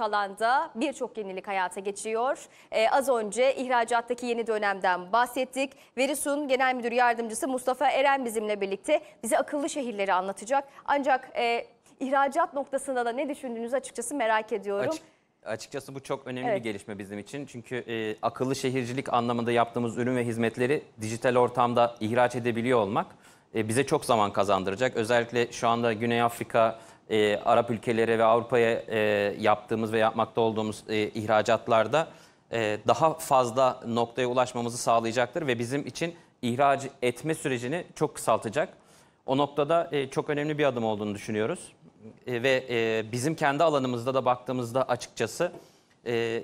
birçok alanda birçok yenilik hayata geçiyor. Ee, az önce ihracattaki yeni dönemden bahsettik. Verisun Genel Müdür Yardımcısı Mustafa Eren bizimle birlikte bize akıllı şehirleri anlatacak. Ancak e, ihracat noktasında da ne düşündüğünüzü açıkçası merak ediyorum. Açık. Açıkçası bu çok önemli evet. bir gelişme bizim için. Çünkü e, akıllı şehircilik anlamında yaptığımız ürün ve hizmetleri dijital ortamda ihraç edebiliyor olmak e, bize çok zaman kazandıracak. Özellikle şu anda Güney Afrika, e, Arap ülkelere ve Avrupa'ya e, yaptığımız ve yapmakta olduğumuz e, ihracatlarda e, daha fazla noktaya ulaşmamızı sağlayacaktır ve bizim için ihraç etme sürecini çok kısaltacak. O noktada e, çok önemli bir adım olduğunu düşünüyoruz. E, ve e, bizim kendi alanımızda da baktığımızda açıkçası e,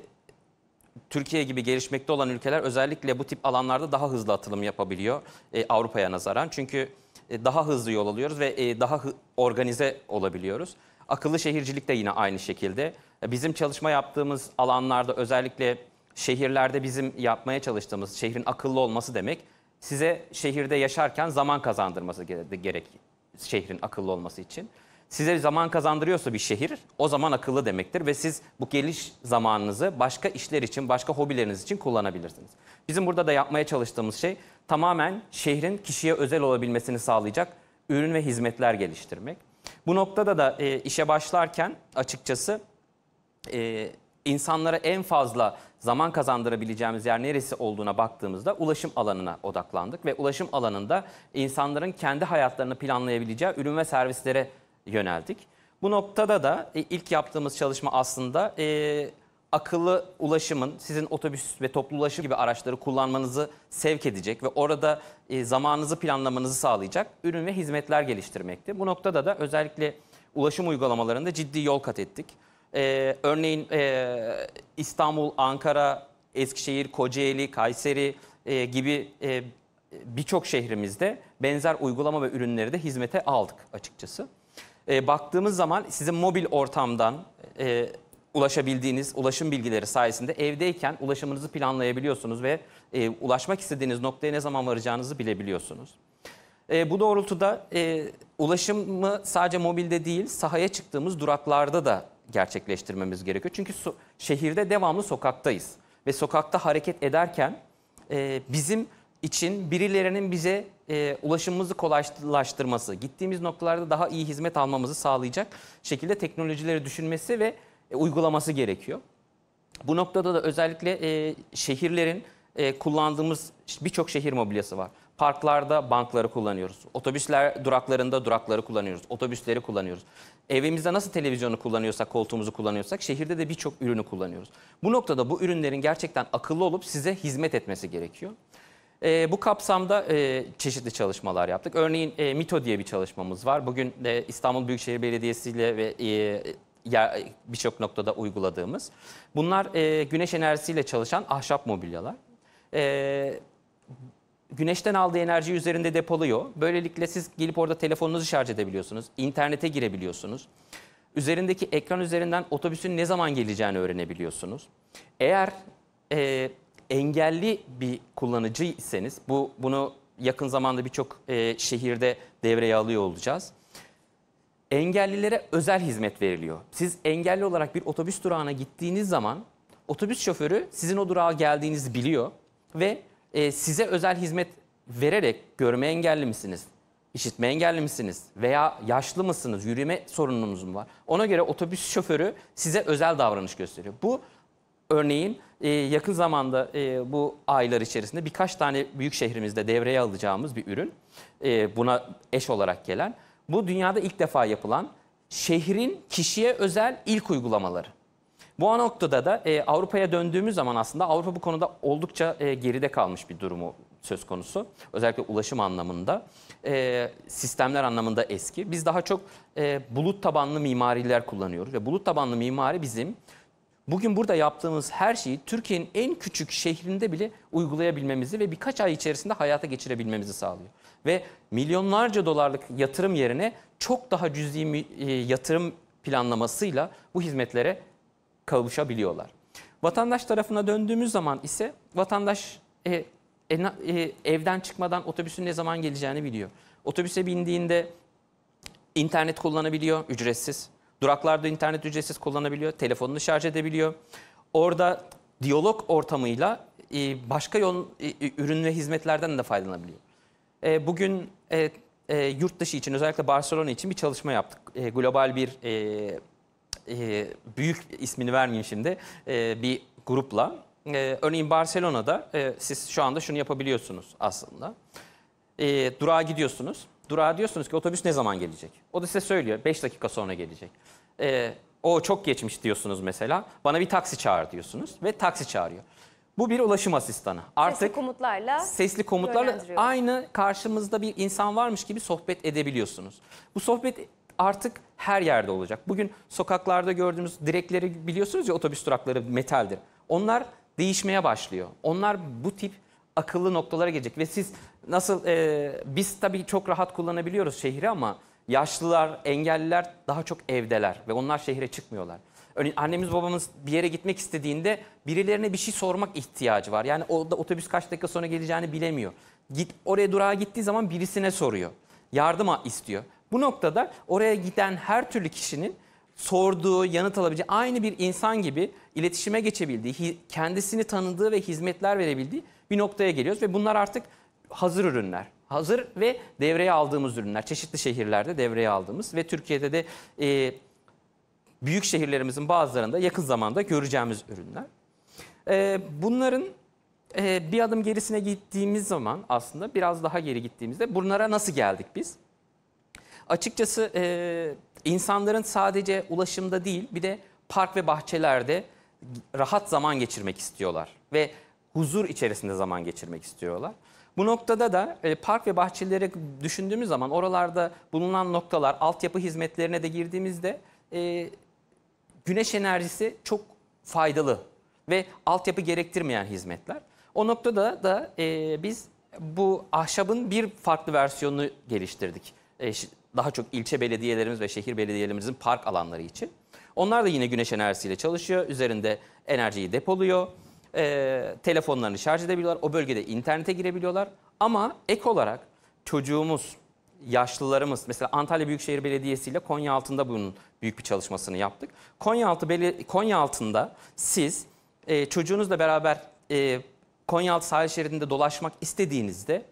Türkiye gibi gelişmekte olan ülkeler özellikle bu tip alanlarda daha hızlı atılım yapabiliyor e, Avrupa'ya nazaran. Çünkü e, daha hızlı yol alıyoruz ve e, daha organize olabiliyoruz. Akıllı şehircilik de yine aynı şekilde. E, bizim çalışma yaptığımız alanlarda özellikle şehirlerde bizim yapmaya çalıştığımız şehrin akıllı olması demek size şehirde yaşarken zaman kazandırması gerek şehrin akıllı olması için size zaman kazandırıyorsa bir şehir o zaman akıllı demektir ve siz bu geliş zamanınızı başka işler için, başka hobileriniz için kullanabilirsiniz. Bizim burada da yapmaya çalıştığımız şey tamamen şehrin kişiye özel olabilmesini sağlayacak ürün ve hizmetler geliştirmek. Bu noktada da e, işe başlarken açıkçası e, insanlara en fazla zaman kazandırabileceğimiz yer neresi olduğuna baktığımızda ulaşım alanına odaklandık ve ulaşım alanında insanların kendi hayatlarını planlayabileceği ürün ve servislere yöneldik. Bu noktada da e, ilk yaptığımız çalışma aslında e, akıllı ulaşımın sizin otobüs ve toplu ulaşım gibi araçları kullanmanızı sevk edecek ve orada e, zamanınızı planlamanızı sağlayacak ürün ve hizmetler geliştirmekti. Bu noktada da özellikle ulaşım uygulamalarında ciddi yol kat ettik. E, örneğin e, İstanbul, Ankara, Eskişehir, Kocaeli, Kayseri e, gibi e, birçok şehrimizde benzer uygulama ve ürünleri de hizmete aldık açıkçası e, baktığımız zaman sizin mobil ortamdan e, ulaşabildiğiniz ulaşım bilgileri sayesinde evdeyken ulaşımınızı planlayabiliyorsunuz ve e, ulaşmak istediğiniz noktaya ne zaman varacağınızı bilebiliyorsunuz. E, bu doğrultuda e, ulaşımı sadece mobilde değil sahaya çıktığımız duraklarda da gerçekleştirmemiz gerekiyor. Çünkü so şehirde devamlı sokaktayız ve sokakta hareket ederken e, bizim için birilerinin bize e, ulaşımımızı kolaylaştırması, gittiğimiz noktalarda daha iyi hizmet almamızı sağlayacak şekilde teknolojileri düşünmesi ve e, uygulaması gerekiyor. Bu noktada da özellikle e, şehirlerin e, kullandığımız birçok şehir mobilyası var. Parklarda bankları kullanıyoruz. Otobüsler duraklarında durakları kullanıyoruz. Otobüsleri kullanıyoruz. Evimizde nasıl televizyonu kullanıyorsak, koltuğumuzu kullanıyorsak şehirde de birçok ürünü kullanıyoruz. Bu noktada bu ürünlerin gerçekten akıllı olup size hizmet etmesi gerekiyor. E, bu kapsamda e, çeşitli çalışmalar yaptık. Örneğin e, MITO diye bir çalışmamız var. Bugün e, İstanbul Büyükşehir Belediyesi ile ve e, birçok noktada uyguladığımız. Bunlar e, güneş enerjisiyle çalışan ahşap mobilyalar. E, güneşten aldığı enerji üzerinde depoluyor. Böylelikle siz gelip orada telefonunuzu şarj edebiliyorsunuz. İnternete girebiliyorsunuz. Üzerindeki ekran üzerinden otobüsün ne zaman geleceğini öğrenebiliyorsunuz. Eğer e, engelli bir kullanıcıysanız bu bunu yakın zamanda birçok e, şehirde devreye alıyor olacağız. Engellilere özel hizmet veriliyor. Siz engelli olarak bir otobüs durağına gittiğiniz zaman otobüs şoförü sizin o durağa geldiğinizi biliyor ve e, size özel hizmet vererek görme engelli misiniz, işitme engelli misiniz veya yaşlı mısınız, yürüme sorununuz mu var? Ona göre otobüs şoförü size özel davranış gösteriyor. Bu Örneğin e, yakın zamanda e, bu aylar içerisinde birkaç tane büyük şehrimizde devreye alacağımız bir ürün. E, buna eş olarak gelen. Bu dünyada ilk defa yapılan şehrin kişiye özel ilk uygulamaları. Bu noktada da e, Avrupa'ya döndüğümüz zaman aslında Avrupa bu konuda oldukça e, geride kalmış bir durumu söz konusu. Özellikle ulaşım anlamında, e, sistemler anlamında eski. Biz daha çok e, bulut tabanlı mimariler kullanıyoruz. Ve bulut tabanlı mimari bizim bugün burada yaptığımız her şeyi Türkiye'nin en küçük şehrinde bile uygulayabilmemizi ve birkaç ay içerisinde hayata geçirebilmemizi sağlıyor. Ve milyonlarca dolarlık yatırım yerine çok daha cüzi e, yatırım planlamasıyla bu hizmetlere kavuşabiliyorlar. Vatandaş tarafına döndüğümüz zaman ise vatandaş e, e, e evden çıkmadan otobüsün ne zaman geleceğini biliyor. Otobüse bindiğinde internet kullanabiliyor ücretsiz. Duraklarda internet ücretsiz kullanabiliyor, telefonunu şarj edebiliyor. Orada diyalog ortamıyla e, başka yol e, e, ürün ve hizmetlerden de faydalanabiliyor. bugün yurt dışı için özellikle Barcelona için bir çalışma yaptık. global bir büyük ismini vermeyeyim şimdi bir grupla. örneğin Barcelona'da siz şu anda şunu yapabiliyorsunuz aslında. E, durağa gidiyorsunuz. Durağa diyorsunuz ki otobüs ne zaman gelecek? O da size söylüyor 5 dakika sonra gelecek. Ee, o çok geçmiş diyorsunuz mesela. Bana bir taksi çağır diyorsunuz ve taksi çağırıyor. Bu bir ulaşım asistanı. Artık sesli komutlarla sesli komutlarla aynı karşımızda bir insan varmış gibi sohbet edebiliyorsunuz. Bu sohbet artık her yerde olacak. Bugün sokaklarda gördüğümüz direkleri biliyorsunuz ya otobüs durakları metaldir. Onlar değişmeye başlıyor. Onlar bu tip akıllı noktalara gelecek ve siz nasıl e, biz tabii çok rahat kullanabiliyoruz şehri ama yaşlılar, engelliler daha çok evdeler ve onlar şehre çıkmıyorlar. Örneğin annemiz babamız bir yere gitmek istediğinde birilerine bir şey sormak ihtiyacı var. Yani o da otobüs kaç dakika sonra geleceğini bilemiyor. Git oraya durağa gittiği zaman birisine soruyor. Yardıma istiyor. Bu noktada oraya giden her türlü kişinin sorduğu, yanıt alabileceği aynı bir insan gibi iletişime geçebildiği, kendisini tanıdığı ve hizmetler verebildiği bir noktaya geliyoruz ve bunlar artık hazır ürünler. Hazır ve devreye aldığımız ürünler. Çeşitli şehirlerde devreye aldığımız ve Türkiye'de de e, büyük şehirlerimizin bazılarında yakın zamanda göreceğimiz ürünler. E, bunların e, bir adım gerisine gittiğimiz zaman aslında biraz daha geri gittiğimizde bunlara nasıl geldik biz? Açıkçası e, insanların sadece ulaşımda değil bir de park ve bahçelerde rahat zaman geçirmek istiyorlar ve huzur içerisinde zaman geçirmek istiyorlar. Bu noktada da e, park ve bahçeleri düşündüğümüz zaman oralarda bulunan noktalar, altyapı hizmetlerine de girdiğimizde e, güneş enerjisi çok faydalı ve altyapı gerektirmeyen hizmetler. O noktada da e, biz bu ahşabın bir farklı versiyonunu geliştirdik. daha çok ilçe belediyelerimiz ve şehir belediyelerimizin park alanları için. Onlar da yine güneş enerjisiyle çalışıyor. Üzerinde enerjiyi depoluyor e, telefonlarını şarj edebiliyorlar. O bölgede internete girebiliyorlar. Ama ek olarak çocuğumuz, yaşlılarımız mesela Antalya Büyükşehir Belediyesi ile Konya altında bunun büyük bir çalışmasını yaptık. Konya altı Konya altında siz e, çocuğunuzla beraber e, Konya altı sahil şeridinde dolaşmak istediğinizde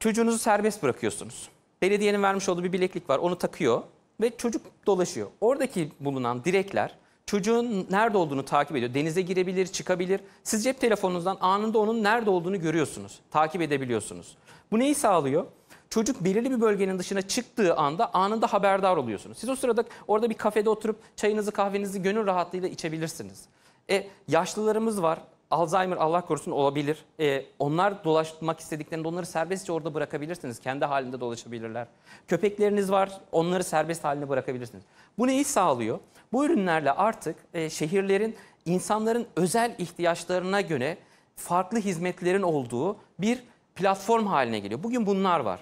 çocuğunuzu serbest bırakıyorsunuz. Belediyenin vermiş olduğu bir bileklik var. Onu takıyor ve çocuk dolaşıyor. Oradaki bulunan direkler çocuğun nerede olduğunu takip ediyor. Denize girebilir, çıkabilir. Siz cep telefonunuzdan anında onun nerede olduğunu görüyorsunuz, takip edebiliyorsunuz. Bu neyi sağlıyor? Çocuk belirli bir bölgenin dışına çıktığı anda anında haberdar oluyorsunuz. Siz o sırada orada bir kafede oturup çayınızı kahvenizi gönül rahatlığıyla içebilirsiniz. E, yaşlılarımız var, Alzheimer Allah korusun olabilir. Ee, onlar dolaşmak istediklerinde onları serbestçe orada bırakabilirsiniz. Kendi halinde dolaşabilirler. Köpekleriniz var, onları serbest haline bırakabilirsiniz. Bu neyi sağlıyor? Bu ürünlerle artık e, şehirlerin insanların özel ihtiyaçlarına göre farklı hizmetlerin olduğu bir platform haline geliyor. Bugün bunlar var.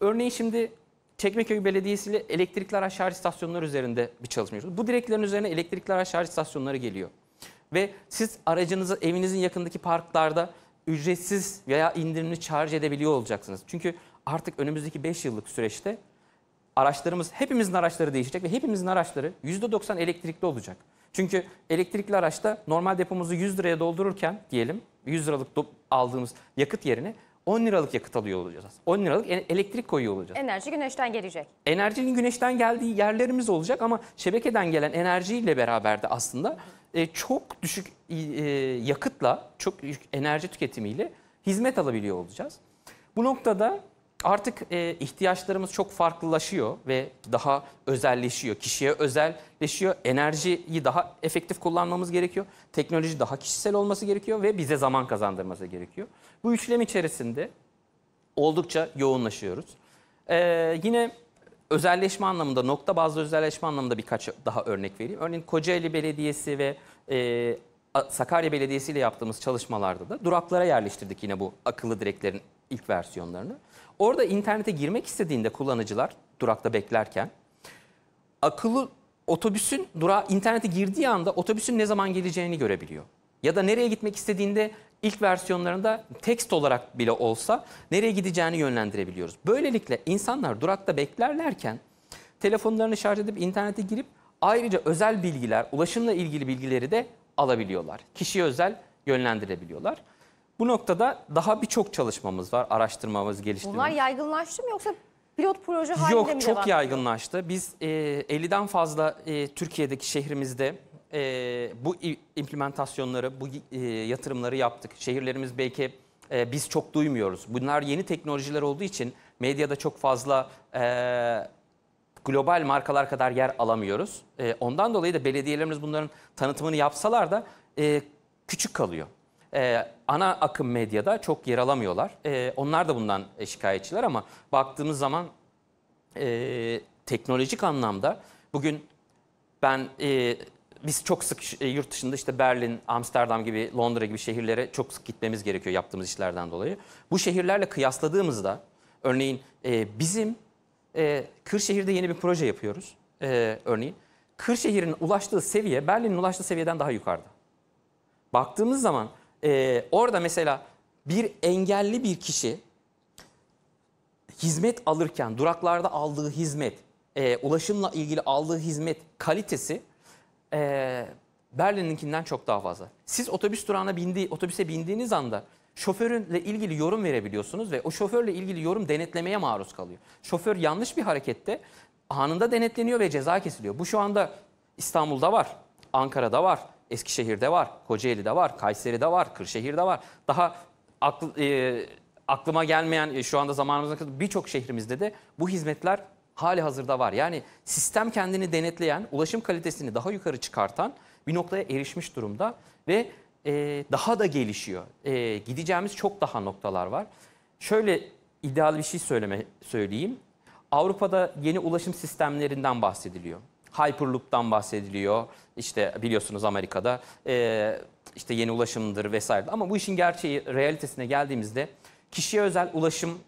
Örneğin şimdi Çekmeköy Belediyesi ile elektrikli araç şarj istasyonları üzerinde bir çalışma yapıyoruz. Bu direklerin üzerine elektrikli araç şarj istasyonları geliyor. Ve siz aracınızı evinizin yakındaki parklarda ücretsiz veya indirimli charge edebiliyor olacaksınız. Çünkü artık önümüzdeki 5 yıllık süreçte araçlarımız, hepimizin araçları değişecek ve hepimizin araçları %90 elektrikli olacak. Çünkü elektrikli araçta normal depomuzu 100 liraya doldururken diyelim 100 liralık aldığımız yakıt yerine 10 liralık yakıt alıyor olacağız. 10 liralık e- elektrik koyuyor olacağız. Enerji güneşten gelecek. Enerjinin güneşten geldiği yerlerimiz olacak ama şebekeden gelen enerjiyle beraber de aslında e, çok düşük e, yakıtla, çok enerji tüketimiyle hizmet alabiliyor olacağız. Bu noktada artık e, ihtiyaçlarımız çok farklılaşıyor ve daha özelleşiyor. Kişiye özelleşiyor. Enerjiyi daha efektif kullanmamız gerekiyor. Teknoloji daha kişisel olması gerekiyor ve bize zaman kazandırması gerekiyor. Bu üçlem içerisinde oldukça yoğunlaşıyoruz. Ee, yine özelleşme anlamında, nokta bazlı özelleşme anlamında birkaç daha örnek vereyim. Örneğin Kocaeli Belediyesi ve e, Sakarya Belediyesi ile yaptığımız çalışmalarda da duraklara yerleştirdik yine bu akıllı direklerin ilk versiyonlarını. Orada internete girmek istediğinde kullanıcılar durakta beklerken akıllı otobüsün durağa internete girdiği anda otobüsün ne zaman geleceğini görebiliyor. Ya da nereye gitmek istediğinde ilk versiyonlarında tekst olarak bile olsa nereye gideceğini yönlendirebiliyoruz. Böylelikle insanlar durakta beklerlerken telefonlarını şarj edip internete girip ayrıca özel bilgiler, ulaşımla ilgili bilgileri de alabiliyorlar. Kişiye özel yönlendirebiliyorlar. Bu noktada daha birçok çalışmamız var, araştırmamız, geliştirmemiz. Bunlar yaygınlaştı mı yoksa pilot proje halinde Yok, mi Yok çok yaygınlaştı. Biz e, 50'den fazla e, Türkiye'deki şehrimizde e, bu implementasyonları, bu e, yatırımları yaptık. Şehirlerimiz belki e, biz çok duymuyoruz. Bunlar yeni teknolojiler olduğu için medyada çok fazla e, global markalar kadar yer alamıyoruz. E, ondan dolayı da belediyelerimiz bunların tanıtımını yapsalar da e, küçük kalıyor e, ana akım medyada çok yer alamıyorlar. E, onlar da bundan e, şikayetçiler ama baktığımız zaman e, teknolojik anlamda bugün ben e, biz çok sık e, yurt dışında işte Berlin, Amsterdam gibi Londra gibi şehirlere çok sık gitmemiz gerekiyor yaptığımız işlerden dolayı. Bu şehirlerle kıyasladığımızda örneğin e, bizim e, Kırşehir'de yeni bir proje yapıyoruz e, örneğin. Kırşehir'in ulaştığı seviye Berlin'in ulaştığı seviyeden daha yukarıda. Baktığımız zaman e, orada mesela bir engelli bir kişi hizmet alırken duraklarda aldığı hizmet, e, ulaşımla ilgili aldığı hizmet kalitesi e, Berlin'inkinden çok daha fazla. Siz otobüs durağına bindi, otobüse bindiğiniz anda şoförünle ilgili yorum verebiliyorsunuz ve o şoförle ilgili yorum denetlemeye maruz kalıyor. Şoför yanlış bir harekette anında denetleniyor ve ceza kesiliyor. Bu şu anda İstanbul'da var, Ankara'da var, Eskişehir'de var, Kocaeli'de var, Kayseri'de var, Kırşehir'de var. Daha akl, e, aklıma gelmeyen e, şu anda zamanımızda birçok şehrimizde de bu hizmetler hali hazırda var. Yani sistem kendini denetleyen, ulaşım kalitesini daha yukarı çıkartan bir noktaya erişmiş durumda ve e, daha da gelişiyor. E, gideceğimiz çok daha noktalar var. Şöyle ideal bir şey söyleme söyleyeyim. Avrupa'da yeni ulaşım sistemlerinden bahsediliyor. Hyperloop'tan bahsediliyor. İşte biliyorsunuz Amerika'da e, işte yeni ulaşımdır vesaire. Ama bu işin gerçeği realitesine geldiğimizde kişiye özel ulaşım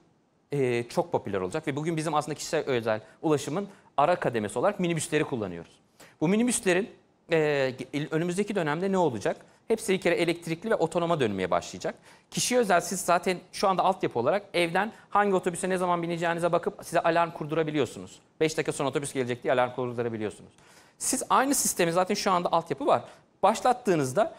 e, çok popüler olacak. Ve bugün bizim aslında kişiye özel ulaşımın ara kademesi olarak minibüsleri kullanıyoruz. Bu minibüslerin e, önümüzdeki dönemde ne olacak? Hepsi bir kere elektrikli ve otonoma dönmeye başlayacak. Kişi özel siz zaten şu anda altyapı olarak evden hangi otobüse ne zaman bineceğinize bakıp size alarm kurdurabiliyorsunuz. 5 dakika sonra otobüs gelecek diye alarm kurdurabiliyorsunuz. Siz aynı sistemi zaten şu anda altyapı var. Başlattığınızda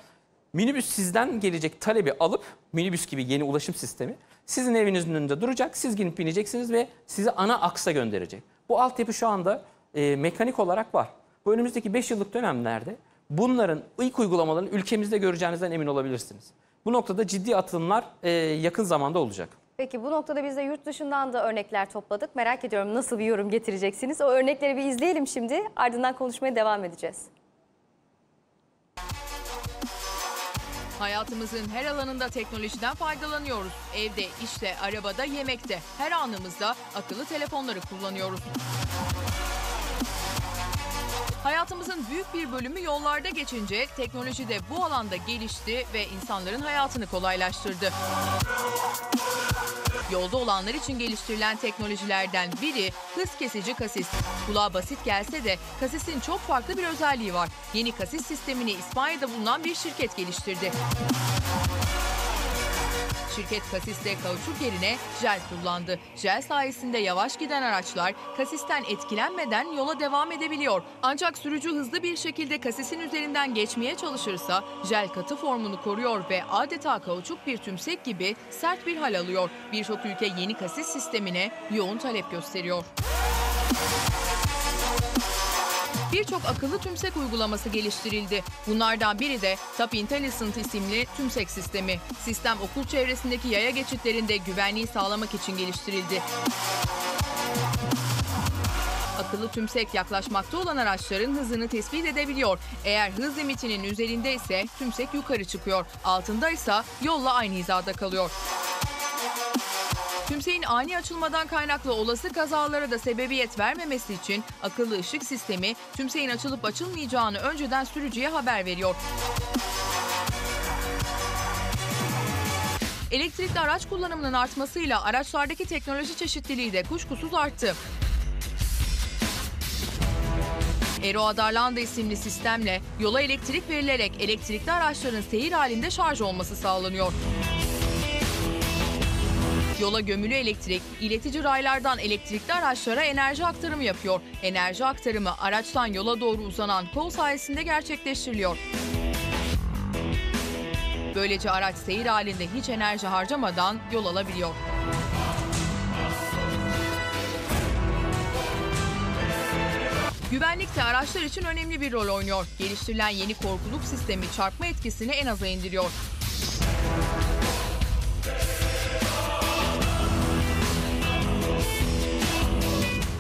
minibüs sizden gelecek talebi alıp minibüs gibi yeni ulaşım sistemi sizin evinizin önünde duracak. Siz gidip bineceksiniz ve sizi ana aksa gönderecek. Bu altyapı şu anda e, mekanik olarak var. Bu önümüzdeki 5 yıllık dönemlerde bunların ilk uygulamalarını ülkemizde göreceğinizden emin olabilirsiniz. Bu noktada ciddi atılımlar e, yakın zamanda olacak. Peki bu noktada biz de yurt dışından da örnekler topladık. Merak ediyorum nasıl bir yorum getireceksiniz. O örnekleri bir izleyelim şimdi ardından konuşmaya devam edeceğiz. Hayatımızın her alanında teknolojiden faydalanıyoruz. Evde, işte, arabada, yemekte, her anımızda akıllı telefonları kullanıyoruz. Hayatımızın büyük bir bölümü yollarda geçince teknoloji de bu alanda gelişti ve insanların hayatını kolaylaştırdı. Yolda olanlar için geliştirilen teknolojilerden biri hız kesici kasis. Kulağa basit gelse de kasisin çok farklı bir özelliği var. Yeni kasis sistemini İspanya'da bulunan bir şirket geliştirdi. Şirket kasiste kauçuk yerine jel kullandı. Jel sayesinde yavaş giden araçlar kasisten etkilenmeden yola devam edebiliyor. Ancak sürücü hızlı bir şekilde kasisin üzerinden geçmeye çalışırsa jel katı formunu koruyor ve adeta kauçuk bir tümsek gibi sert bir hal alıyor. Birçok ülke yeni kasis sistemine yoğun talep gösteriyor birçok akıllı tümsek uygulaması geliştirildi. Bunlardan biri de Tap Intelligent isimli tümsek sistemi. Sistem okul çevresindeki yaya geçitlerinde güvenliği sağlamak için geliştirildi. Akıllı tümsek yaklaşmakta olan araçların hızını tespit edebiliyor. Eğer hız limitinin üzerinde ise tümsek yukarı çıkıyor. Altında ise yolla aynı hizada kalıyor. Tümseyin ani açılmadan kaynaklı olası kazalara da sebebiyet vermemesi için akıllı ışık sistemi tümseyin açılıp açılmayacağını önceden sürücüye haber veriyor. Elektrikli araç kullanımının artmasıyla araçlardaki teknoloji çeşitliliği de kuşkusuz arttı. Ero Adarlanda isimli sistemle yola elektrik verilerek elektrikli araçların seyir halinde şarj olması sağlanıyor. Yola gömülü elektrik, iletici raylardan elektrikli araçlara enerji aktarımı yapıyor. Enerji aktarımı araçtan yola doğru uzanan kol sayesinde gerçekleştiriliyor. Böylece araç seyir halinde hiç enerji harcamadan yol alabiliyor. Güvenlik de araçlar için önemli bir rol oynuyor. Geliştirilen yeni korkuluk sistemi çarpma etkisini en aza indiriyor.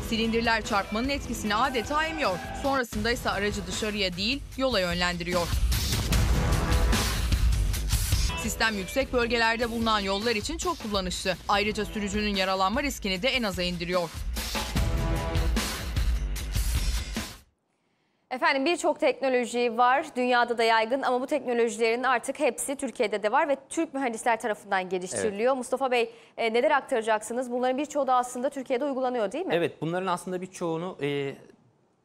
Silindirler çarpmanın etkisini adeta emiyor. Sonrasında ise aracı dışarıya değil yola yönlendiriyor. Sistem yüksek bölgelerde bulunan yollar için çok kullanışlı. Ayrıca sürücünün yaralanma riskini de en aza indiriyor. Efendim birçok teknoloji var dünyada da yaygın ama bu teknolojilerin artık hepsi Türkiye'de de var ve Türk mühendisler tarafından geliştiriliyor. Evet. Mustafa Bey e, neler aktaracaksınız? Bunların birçoğu da aslında Türkiye'de uygulanıyor değil mi? Evet bunların aslında birçoğunu e,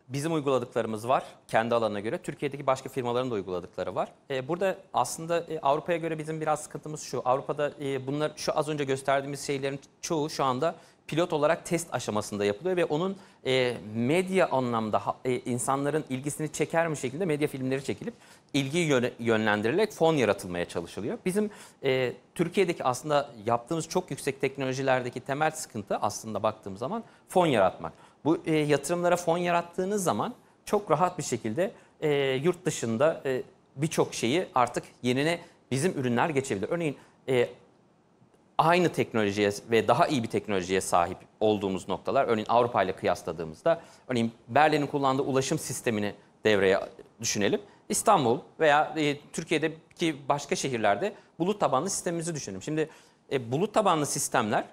bizim uyguladıklarımız var kendi alanına göre. Türkiye'deki başka firmaların da uyguladıkları var. E, burada aslında e, Avrupa'ya göre bizim biraz sıkıntımız şu. Avrupa'da e, bunlar şu az önce gösterdiğimiz şeylerin çoğu şu anda pilot olarak test aşamasında yapılıyor ve onun e, medya anlamda e, insanların ilgisini çeker mi şekilde medya filmleri çekilip ilgi yönlendirilerek fon yaratılmaya çalışılıyor. Bizim e, Türkiye'deki aslında yaptığımız çok yüksek teknolojilerdeki temel sıkıntı aslında baktığım zaman fon yaratmak. Bu e, yatırımlara fon yarattığınız zaman çok rahat bir şekilde e, yurt dışında e, birçok şeyi artık yerine bizim ürünler geçebilir. Örneğin e, aynı teknolojiye ve daha iyi bir teknolojiye sahip olduğumuz noktalar. Örneğin Avrupa ile kıyasladığımızda, örneğin Berlin'in kullandığı ulaşım sistemini devreye düşünelim. İstanbul veya e, Türkiye'deki başka şehirlerde bulut tabanlı sistemimizi düşünelim. Şimdi e, bulut tabanlı sistemler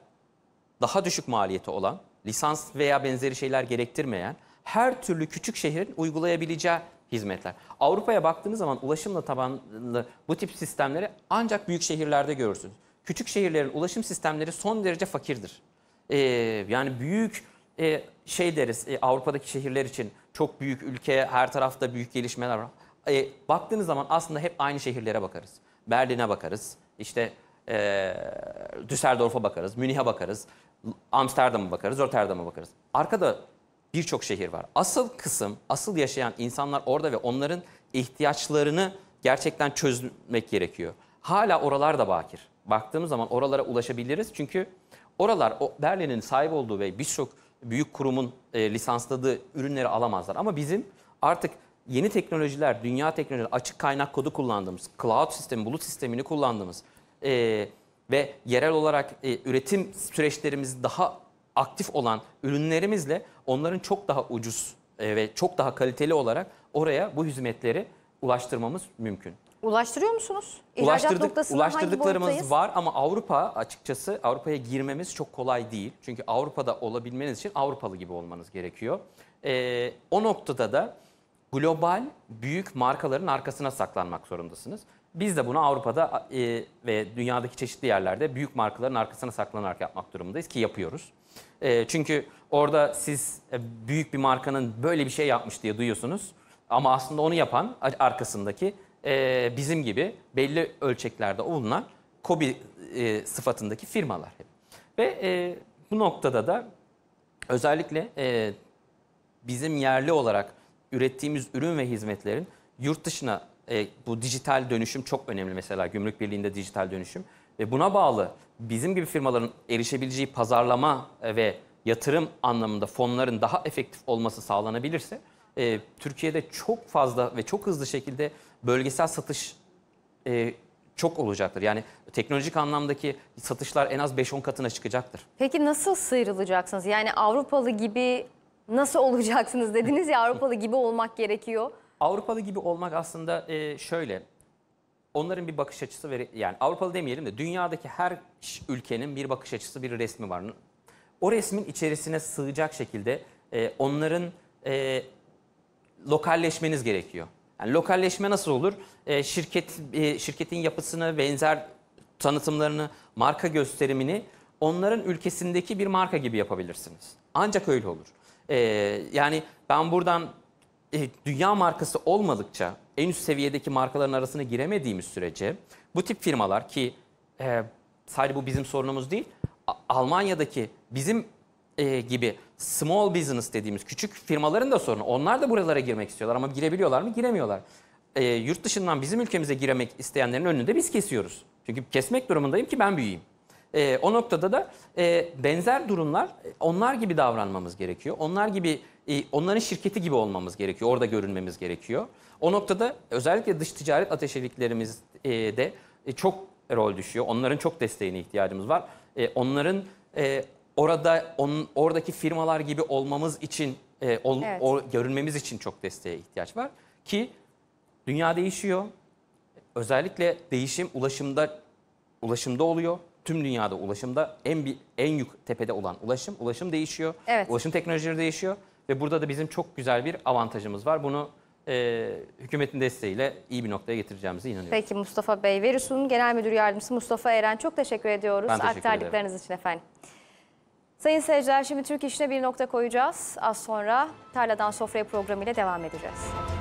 daha düşük maliyeti olan, lisans veya benzeri şeyler gerektirmeyen, her türlü küçük şehrin uygulayabileceği hizmetler. Avrupa'ya baktığınız zaman ulaşımla tabanlı bu tip sistemleri ancak büyük şehirlerde görürsünüz küçük şehirlerin ulaşım sistemleri son derece fakirdir. E, yani büyük e, şey deriz e, Avrupa'daki şehirler için çok büyük ülke, her tarafta büyük gelişmeler var. E, baktığınız zaman aslında hep aynı şehirlere bakarız. Berlin'e bakarız, işte e, Düsseldorf'a bakarız, Münih'e bakarız, Amsterdam'a bakarız, Rotterdam'a bakarız. Arkada birçok şehir var. Asıl kısım, asıl yaşayan insanlar orada ve onların ihtiyaçlarını gerçekten çözmek gerekiyor. Hala oralar da bakir baktığımız zaman oralara ulaşabiliriz. Çünkü oralar o Berlin'in sahip olduğu ve birçok büyük kurumun e, lisansladığı ürünleri alamazlar. Ama bizim artık yeni teknolojiler, dünya teknolojileri, açık kaynak kodu kullandığımız, cloud sistemi, bulut sistemini kullandığımız e, ve yerel olarak e, üretim süreçlerimiz daha aktif olan ürünlerimizle onların çok daha ucuz e, ve çok daha kaliteli olarak oraya bu hizmetleri ulaştırmamız mümkün. Ulaştırıyor musunuz? İhracat Ulaştırdık, noktasında ulaştırdıklarımız var ama Avrupa açıkçası Avrupa'ya girmemiz çok kolay değil. Çünkü Avrupa'da olabilmeniz için Avrupalı gibi olmanız gerekiyor. Ee, o noktada da global büyük markaların arkasına saklanmak zorundasınız. Biz de bunu Avrupa'da e, ve dünyadaki çeşitli yerlerde büyük markaların arkasına saklanarak yapmak durumundayız ki yapıyoruz. E, çünkü orada siz e, büyük bir markanın böyle bir şey yapmış diye duyuyorsunuz ama aslında onu yapan arkasındaki e, bizim gibi belli ölçeklerde olunan kobi e, sıfatındaki firmalar hep. Ve e, bu noktada da özellikle e, bizim yerli olarak ürettiğimiz ürün ve hizmetlerin yurt dışına e, bu dijital dönüşüm çok önemli mesela Gümrük Birliği'nde dijital dönüşüm ve buna bağlı bizim gibi firmaların erişebileceği pazarlama ve yatırım anlamında fonların daha efektif olması sağlanabilirse e, Türkiye'de çok fazla ve çok hızlı şekilde bölgesel satış e, çok olacaktır. Yani teknolojik anlamdaki satışlar en az 5-10 katına çıkacaktır. Peki nasıl sıyrılacaksınız? Yani Avrupalı gibi nasıl olacaksınız dediniz ya Avrupalı gibi olmak gerekiyor. Avrupalı gibi olmak aslında e, şöyle. Onların bir bakış açısı ve yani Avrupalı demeyelim de dünyadaki her ülkenin bir bakış açısı, bir resmi var. O resmin içerisine sığacak şekilde e, onların e, lokalleşmeniz gerekiyor. Yani lokalleşme nasıl olur? E, şirket e, şirketin yapısını, benzer tanıtımlarını, marka gösterimini onların ülkesindeki bir marka gibi yapabilirsiniz. Ancak öyle olur. E, yani ben buradan e, dünya markası olmadıkça en üst seviyedeki markaların arasına giremediğimiz sürece bu tip firmalar ki e, sadece bu bizim sorunumuz değil, Almanya'daki bizim e, gibi small business dediğimiz küçük firmaların da sorunu. Onlar da buralara girmek istiyorlar ama girebiliyorlar mı? Giremiyorlar. E, yurt dışından bizim ülkemize giremek isteyenlerin önünde biz kesiyoruz. Çünkü kesmek durumundayım ki ben büyüyeyim. E, o noktada da e, benzer durumlar e, onlar gibi davranmamız gerekiyor. Onlar gibi e, onların şirketi gibi olmamız gerekiyor. Orada görünmemiz gerekiyor. O noktada özellikle dış ticaret ateşeliklerimiz e, de e, çok rol düşüyor. Onların çok desteğine ihtiyacımız var. E, onların e, orada onun, oradaki firmalar gibi olmamız için, e, ol, evet. o, görünmemiz için çok desteğe ihtiyaç var. Ki dünya değişiyor. Özellikle değişim ulaşımda ulaşımda oluyor. Tüm dünyada ulaşımda en bir en yük tepede olan ulaşım, ulaşım değişiyor. Evet. Ulaşım teknolojileri değişiyor ve burada da bizim çok güzel bir avantajımız var. Bunu e, hükümetin desteğiyle iyi bir noktaya getireceğimize inanıyorum. Peki Mustafa Bey, Verisun'un Genel Müdür Yardımcısı Mustafa Eren çok teşekkür ediyoruz ben teşekkür aktardıklarınız ederim. için efendim. Sayın seyirciler şimdi Türk işine bir nokta koyacağız. Az sonra Tarladan Sofraya programıyla devam edeceğiz.